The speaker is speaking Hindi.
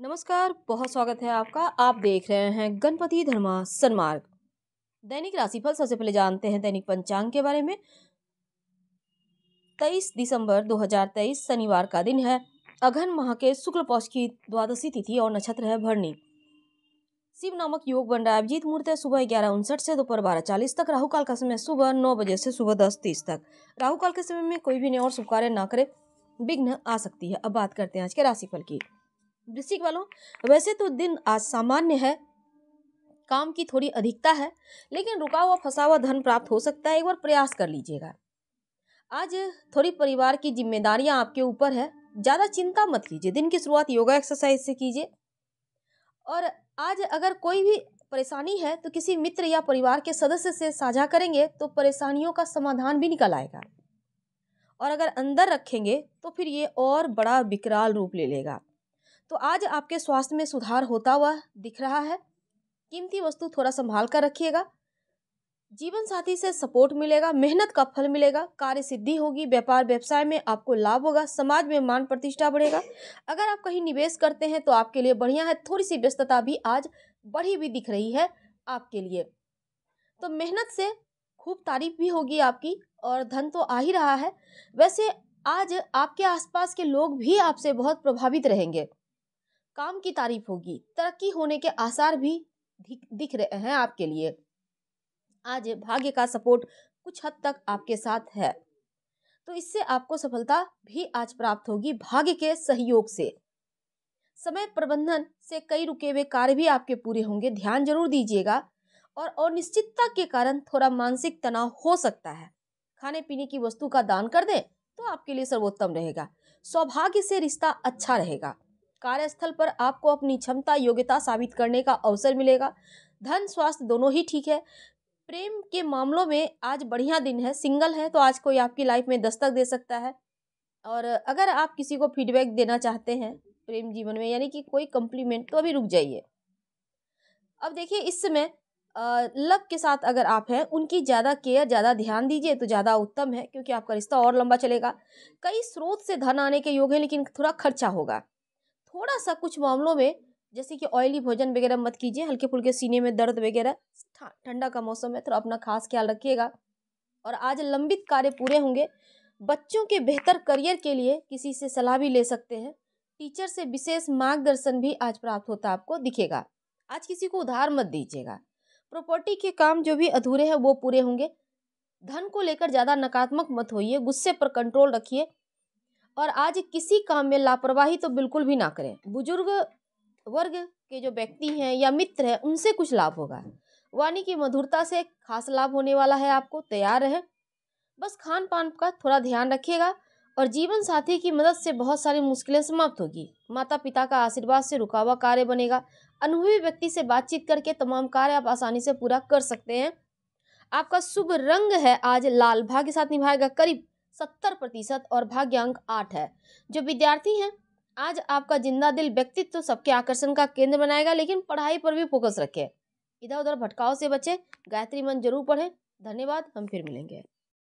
नमस्कार बहुत स्वागत है आपका आप देख रहे हैं गणपति धर्मा सन्मार्ग दैनिक राशिफल सबसे पहले जानते हैं दैनिक पंचांग के बारे में 23 दिसंबर 2023 शनिवार का दिन है अघन माह के शुक्ल पक्ष की द्वादशी तिथि और नक्षत्र है भरणी शिव नामक योग बन रहा है अभिजीत मुहूर्त है सुबह ग्यारह उनसठ से दोपहर बारह चालीस तक राहु काल का समय सुबह नौ बजे से सुबह दस तीस तक राहु काल के समय में कोई भी नहीं और शुभ कार्य ना करे विघ्न आ सकती है अब बात करते हैं आज के राशिफल की वृश्चिक वालों वैसे तो दिन आज सामान्य है काम की थोड़ी अधिकता है लेकिन रुका हुआ फंसा हुआ धन प्राप्त हो सकता है एक बार प्रयास कर लीजिएगा आज थोड़ी परिवार की जिम्मेदारियां आपके ऊपर है ज़्यादा चिंता मत कीजिए दिन की शुरुआत योगा एक्सरसाइज से कीजिए और आज अगर कोई भी परेशानी है तो किसी मित्र या परिवार के सदस्य से साझा करेंगे तो परेशानियों का समाधान भी निकल आएगा और अगर अंदर रखेंगे तो फिर ये और बड़ा विकराल रूप ले लेगा तो आज आपके स्वास्थ्य में सुधार होता हुआ दिख रहा है कीमती वस्तु थोड़ा संभाल कर रखिएगा जीवन साथी से सपोर्ट मिलेगा मेहनत का फल मिलेगा कार्य सिद्धि होगी व्यापार व्यवसाय में आपको लाभ होगा समाज में मान प्रतिष्ठा बढ़ेगा अगर आप कहीं निवेश करते हैं तो आपके लिए बढ़िया है थोड़ी सी व्यस्तता भी आज बढ़ी हुई दिख रही है आपके लिए तो मेहनत से खूब तारीफ भी होगी आपकी और धन तो आ ही रहा है वैसे आज आपके आसपास के लोग भी आपसे बहुत प्रभावित रहेंगे काम की तारीफ होगी तरक्की होने के आसार भी दिख रहे हैं आपके लिए आज भाग्य का सपोर्ट कुछ हद तक आपके साथ है तो इससे आपको सफलता भी आज प्राप्त होगी भाग्य के सहयोग से समय प्रबंधन से कई रुके हुए कार्य भी आपके पूरे होंगे ध्यान जरूर दीजिएगा और अनिश्चितता के कारण थोड़ा मानसिक तनाव हो सकता है खाने पीने की वस्तु का दान कर दें तो आपके लिए सर्वोत्तम रहेगा सौभाग्य से रिश्ता अच्छा रहेगा कार्यस्थल पर आपको अपनी क्षमता योग्यता साबित करने का अवसर मिलेगा धन स्वास्थ्य दोनों ही ठीक है प्रेम के मामलों में आज बढ़िया दिन है सिंगल है तो आज कोई आपकी लाइफ में दस्तक दे सकता है और अगर आप किसी को फीडबैक देना चाहते हैं प्रेम जीवन में यानी कि कोई कंप्लीमेंट तो अभी रुक जाइए अब देखिए इस समय लव के साथ अगर आप हैं उनकी ज़्यादा केयर ज़्यादा ध्यान दीजिए तो ज़्यादा उत्तम है क्योंकि आपका रिश्ता और लंबा चलेगा कई स्रोत से धन आने के योग हैं लेकिन थोड़ा खर्चा होगा थोड़ा सा कुछ मामलों में जैसे कि ऑयली भोजन वगैरह मत कीजिए हल्के फुल्के सीने में दर्द वगैरह ठंडा का मौसम है तो अपना खास ख्याल रखिएगा और आज लंबित कार्य पूरे होंगे बच्चों के बेहतर करियर के लिए किसी से सलाह भी ले सकते हैं टीचर से विशेष मार्गदर्शन भी आज प्राप्त होता आपको दिखेगा आज किसी को उधार मत दीजिएगा प्रॉपर्टी के काम जो भी अधूरे हैं वो पूरे होंगे धन को लेकर ज़्यादा नकारात्मक मत होइए गुस्से पर कंट्रोल रखिए और आज किसी काम में लापरवाही तो बिल्कुल भी ना करें बुजुर्ग वर्ग के जो व्यक्ति हैं या मित्र हैं उनसे कुछ लाभ होगा वाणी की मधुरता से खास लाभ होने वाला है आपको तैयार रहें बस खान पान का थोड़ा ध्यान रखिएगा और जीवन साथी की मदद से बहुत सारी मुश्किलें समाप्त होगी माता पिता का आशीर्वाद से रुका हुआ कार्य बनेगा अनुभवी व्यक्ति से बातचीत करके तमाम कार्य आप आसानी से पूरा कर सकते हैं आपका शुभ रंग है आज लाल भाग्य साथ निभाएगा करीब सत्तर प्रतिशत और भाग्य अंक आठ है जो विद्यार्थी हैं आज आपका जिंदा दिल व्यक्तित्व तो सबके आकर्षण का केंद्र बनाएगा लेकिन पढ़ाई पर भी फोकस रखें इधर उधर भटकाव से बचें गायत्री मन जरूर पढ़ें धन्यवाद हम फिर मिलेंगे